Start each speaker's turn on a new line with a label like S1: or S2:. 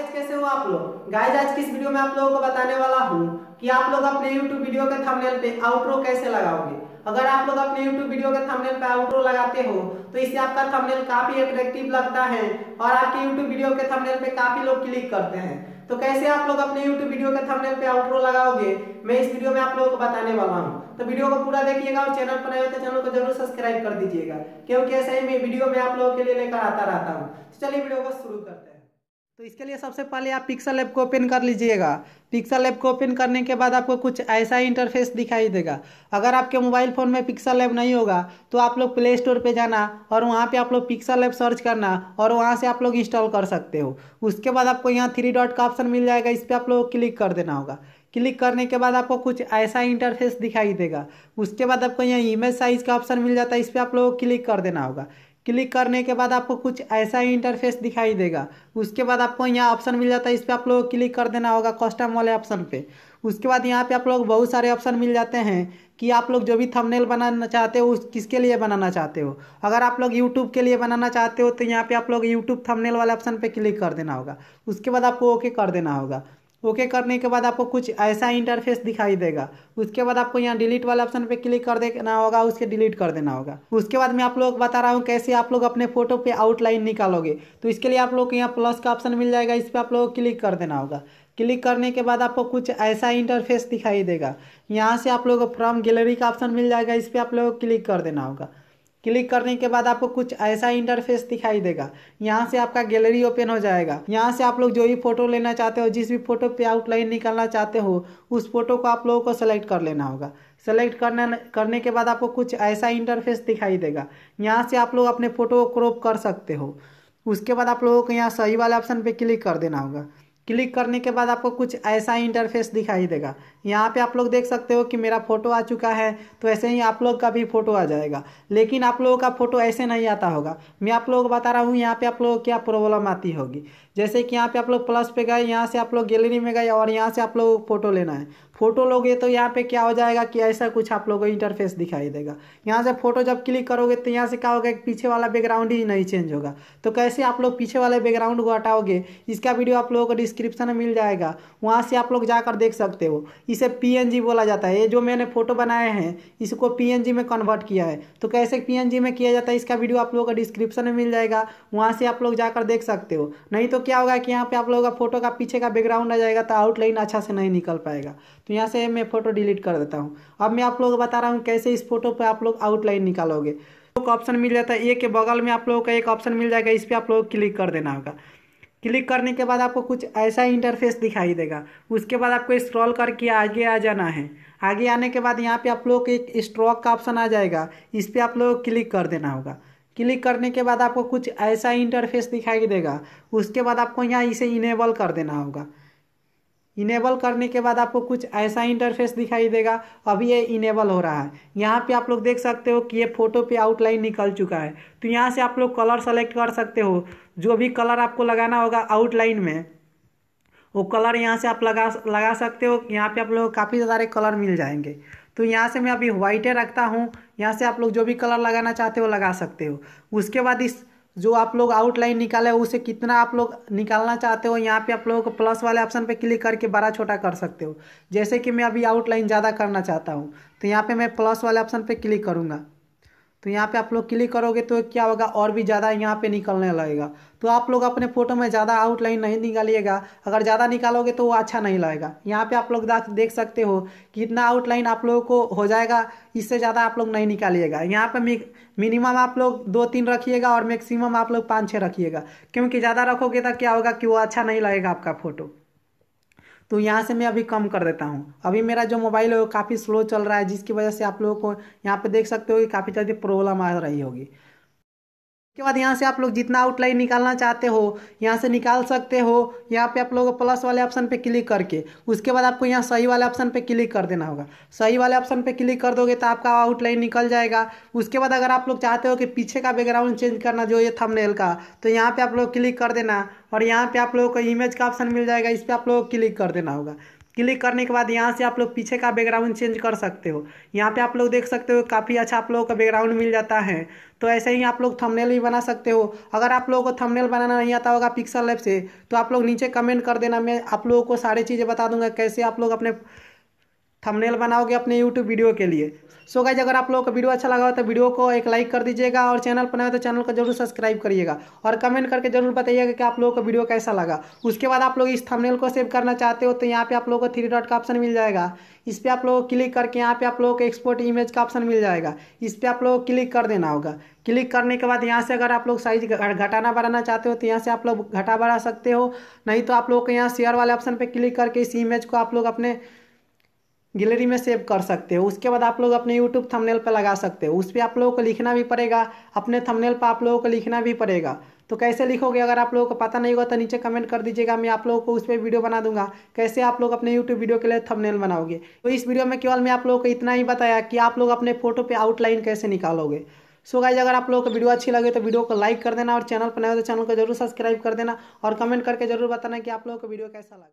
S1: guys कैसे हो आप लोग गाइज आज किस वीडियो में आप लोगों को बताने वाला हूँ कि आप लोग अपने YouTube वीडियो के थंबनेल पे आउटरो कैसे लगाओगे अगर आप लोग अपने YouTube वीडियो के थंबनेल पे आउटरो लगाते हो तो इससे आपका थंबनेल काफी अट्रैक्टिव लगता है और आपके YouTube वीडियो के थंबनेल पे काफी लोग क्लिक करते हैं तो कैसे आप लोग अपने YouTube वीडियो के थंबनेल पे आउटरो लगाओगे मैं इस वीडियो में आप लोगों को बताने वाला हूँ तो वीडियो को पूरा देखिएगा और चैनल पर नए तो चैनल को जरूर सब्सक्राइब कर दीजिएगा क्योंकि ऐसे ही वीडियो में आप लोगों के लिए लेकर आता रहता हूँ तो चलिए वीडियो को शुरू करते हैं तो इसके लिए सबसे पहले आप पिक्सल ऐप को ओपन कर लीजिएगा पिक्सल ऐप को ओपन करने के बाद आपको कुछ ऐसा इंटरफेस दिखाई देगा अगर आपके मोबाइल फ़ोन में पिक्सल ऐप नहीं होगा तो आप लोग प्ले स्टोर पे जाना और वहाँ पे आप लोग पिक्सल ऐप सर्च करना और वहाँ से आप लोग इंस्टॉल कर सकते हो उसके बाद आपको यहाँ थ्री डॉट का ऑप्शन मिल जाएगा इस पर आप लोग क्लिक कर देना होगा क्लिक करने के बाद आपको कुछ ऐसा इंटरफेस दिखाई देगा उसके बाद आपको यहाँ इमेज साइज़ का ऑप्शन मिल जाता है इस पर आप लोग क्लिक कर देना होगा क्लिक करने के बाद आपको कुछ ऐसा ही इंटरफेस दिखाई देगा उसके बाद आपको यहाँ ऑप्शन मिल जाता है इस पर आप लोग क्लिक कर देना होगा कस्टम वाले ऑप्शन पे उसके बाद यहाँ पे आप लोग बहुत सारे ऑप्शन मिल जाते हैं कि आप लोग जो भी थंबनेल बनाना चाहते हो उस किसके लिए बनाना चाहते हो अगर आप लोग यूट्यूब के लिए बनाना चाहते हो तो यहाँ पर आप लोग यूट्यूब थमनेल वाले ऑप्शन पर क्लिक कर देना होगा उसके बाद आपको ओके कर देना होगा ओके करने के बाद आपको कुछ ऐसा इंटरफेस दिखाई देगा उसके बाद आपको यहाँ डिलीट वाला ऑप्शन पे क्लिक कर देना होगा उसके डिलीट कर देना होगा उसके बाद मैं आप लोग बता रहा हूँ कैसे आप लोग अपने फोटो पे आउटलाइन निकालोगे तो इसके लिए आप लोग को यहाँ प्लस का ऑप्शन मिल जाएगा इस पर आप लोग को क्लिक कर देना होगा क्लिक करने के बाद आपको कुछ ऐसा इंटरफेस दिखाई देगा यहाँ से आप लोग को फ्रॉम गैलरी का ऑप्शन मिल जाएगा इस पर आप लोग को क्लिक कर देना होगा क्लिक करने के बाद आपको कुछ ऐसा इंटरफेस दिखाई देगा यहाँ से आपका गैलरी ओपन हो जाएगा यहाँ से आप लोग जो भी फोटो लेना चाहते हो जिस भी फोटो पे आउटलाइन निकालना चाहते हो उस फोटो को आप लोगों को सेलेक्ट कर लेना होगा सेलेक्ट करने करने के बाद आपको कुछ ऐसा इंटरफेस दिखाई देगा यहाँ से आप लोग अपने फ़ोटो को क्रॉप कर सकते हो उसके बाद आप लोगों को यहाँ सही वाले ऑप्शन पर क्लिक कर देना होगा क्लिक करने के बाद आपको कुछ ऐसा इंटरफेस दिखाई देगा यहाँ पे आप लोग देख सकते हो कि मेरा फ़ोटो आ चुका है तो ऐसे ही आप लोग का भी फ़ोटो आ जाएगा लेकिन आप लोगों का फ़ोटो ऐसे नहीं आता होगा मैं आप लोगों को बता रहा हूँ यहाँ पे आप लोगों को क्या प्रॉब्लम आती होगी जैसे कि यहाँ पे आप लोग प्लस पे गए यहाँ से आप लोग गैलरी में गए और यहाँ से आप लोगों को फ़ोटो लेना है फ़ोटो लोगे तो यहाँ पे क्या हो जाएगा कि ऐसा कुछ आप लोगों को इंटरफेस दिखाई देगा यहाँ से फ़ोटो जब क्लिक करोगे तो यहाँ से क्या होगा कि पीछे वाला बैकग्राउंड ही नहीं चेंज होगा तो कैसे आप लोग पीछे वाले बैकग्राउंड को हटाओगे इसका वीडियो आप लोगों को डिस्क्रिप्शन में मिल जाएगा वहाँ से आप लोग जाकर देख सकते हो इसे पी बोला जाता है ये जो मैंने फोटो बनाए हैं इसको पी में कन्वर्ट किया है तो कैसे पी में किया जाता है इसका वीडियो आप लोगों का डिस्क्रिप्शन में मिल जाएगा वहाँ से आप लोग जाकर देख सकते हो नहीं तो क्या होगा कि यहाँ पर आप लोगों का फोटो का पीछे का बैकग्राउंड आ जाएगा तो आउटलाइन अच्छा से नहीं निकल पाएगा तो यहाँ से मैं फ़ोटो डिलीट कर देता हूँ अब मैं आप लोगों को बता रहा हूँ कैसे इस फोटो पर आप लोग आउटलाइन निकालोगे ऑप्शन मिल जाता है ए के बगल में आप लोगों का एक ऑप्शन मिल जाएगा इस पर आप लोग क्लिक कर देना होगा क्लिक करने के बाद आपको कुछ ऐसा इंटरफेस दिखाई देगा उसके बाद आपको स्क्रॉल करके आगे आ जाना है आगे आने के बाद यहाँ पे आप लोग एक स्ट्रोक का ऑप्शन आ जाएगा इस पर आप लोग क्लिक कर देना होगा क्लिक करने के बाद आपको कुछ ऐसा इंटरफेस दिखाई देगा उसके बाद आपको यहाँ इसे इनेबल कर देना होगा इनेबल करने के बाद आपको कुछ ऐसा इंटरफेस दिखाई देगा अभी ये इनेबल हो रहा है यहाँ पे आप लोग देख सकते हो कि ये फोटो पे आउटलाइन निकल चुका है तो यहाँ से आप लोग कलर सेलेक्ट कर सकते हो जो भी कलर आपको लगाना होगा आउटलाइन में वो कलर यहाँ से आप लगा लगा सकते हो यहाँ पे आप लोग काफ़ी सारे कलर मिल जाएंगे तो यहाँ से मैं अभी व्हाइटे रखता हूँ यहाँ से आप लोग जो भी कलर लगाना चाहते हो लगा सकते हो उसके बाद इस जो आप लोग आउटलाइन निकाले उसे कितना आप लोग निकालना चाहते हो यहाँ पे आप लोगों को प्लस वाले ऑप्शन पे क्लिक करके बड़ा छोटा कर सकते हो जैसे कि मैं अभी आउटलाइन ज़्यादा करना चाहता हूँ तो यहाँ पे मैं प्लस वाले ऑप्शन पे क्लिक करूँगा तो यहाँ पे आप लोग क्लिक करोगे तो क्या होगा और भी ज़्यादा यहाँ पे निकलने लगेगा तो आप लोग अपने फ़ोटो में ज़्यादा आउटलाइन नहीं निकालिएगा अगर ज़्यादा निकालोगे तो वो अच्छा नहीं लगेगा यहाँ पे आप लोग देख सकते हो कि इतना आउटलाइन आप लोगों को हो जाएगा इससे ज़्यादा आप लोग नहीं निकालिएगा यहाँ पे मिनिमम आप लोग दो तीन रखिएगा और मैक्सिमम आप लोग पाँच छः रखिएगा क्योंकि ज़्यादा रखोगे तो क्या होगा कि वो अच्छा नहीं लगेगा आपका फ़ोटो तो यहाँ से मैं अभी कम कर देता हूँ अभी मेरा जो मोबाइल है वो काफ़ी स्लो चल रहा है जिसकी वजह से आप लोगों को यहाँ पे देख सकते हो कि काफ़ी ज़्यादा प्रॉब्लम आ रही होगी उसके बाद यहाँ से आप लोग जितना आउटलाइन निकालना चाहते हो यहाँ से निकाल सकते हो यहाँ पे आप लोग प्लस वाले ऑप्शन पे क्लिक करके उसके बाद आपको यहाँ सही वाले ऑप्शन पे क्लिक कर देना होगा सही वाले ऑप्शन पे क्लिक कर दोगे तो आपका आउटलाइन निकल जाएगा उसके बाद अगर आप लोग चाहते हो कि पीछे का बैकग्राउंड चेंज करना जो ये थमनेल का तो यहाँ पर आप लोग क्लिक कर देना और यहाँ पर आप लोगों को इमेज का ऑप्शन मिल जाएगा इस पर आप लोग क्लिक कर देना होगा क्लिक करने के बाद यहाँ से आप लोग पीछे का बैकग्राउंड चेंज कर सकते हो यहाँ पे आप लोग देख सकते हो काफ़ी अच्छा आप लोगों का बैकग्राउंड मिल जाता है तो ऐसे ही आप लोग थंबनेल भी बना सकते हो अगर आप लोगों को थंबनेल बनाना नहीं आता होगा पिक्सल ऐप से तो आप लोग नीचे कमेंट कर देना मैं आप लोगों को सारी चीज़ें बता दूंगा कैसे आप लोग अपने थंबनेल बनाओगे अपने यूट्यूब वीडियो के लिए सो so गाइज अगर आप लोगों को वीडियो अच्छा लगा हो तो वीडियो को एक लाइक कर दीजिएगा और चैनल पर नए तो चैनल को जरूर सब्सक्राइब करिएगा और कमेंट करके जरूर बताइएगा कि आप लोगों को वीडियो कैसा लगा उसके बाद आप लोग इस थंबनेल को सेव करना चाहते हो तो यहाँ पे आप लोगों को थ्री डॉट का ऑप्शन मिल जाएगा इस पर आप लोग क्लिक करके यहाँ पे आप लोगों को एक्सपोर्ट इमेज का ऑप्शन मिल जाएगा इस पर आप लोग क्लिक कर देना होगा क्लिक करने के बाद यहाँ से अगर आप लोग साइज घटाना बढ़ाना चाहते हो तो यहाँ से आप लोग घटा बढ़ा सकते हो नहीं तो आप लोग को यहाँ शेयर वाले ऑप्शन पर क्लिक करके इस इमेज को आप लोग अपने गैलरी में सेव कर सकते हो उसके बाद आप लोग अपने यूट्यूब थंबनेल पर लगा सकते हो उस पर आप लोगों को लिखना भी पड़ेगा अपने थंबनेल पर आप लोगों को लिखना भी पड़ेगा तो कैसे लिखोगे अगर आप लोगों को पता नहीं होगा तो नीचे कमेंट कर दीजिएगा मैं आप लोगों को उस पर वीडियो बना दूंगा कैसे आप लोग अपने यूट्यूब वीडियो के लिए थंबनेल बनाओगे तो इस वीडियो में केवल मैं आप लोगों को इतना ही बताया कि आप लोग अपने फोटो पे आउटलाइन कैसे निकालोगे सो गाइज अगर आप लोगों को वीडियो अच्छी लगे तो वीडियो को लाइक कर देना और चैनल पर नए हो तो चैनल को जरूर सब्सक्राइब कर देना और कमेंट करके जरूर बताना कि आप लोगों को वीडियो कैसा लगा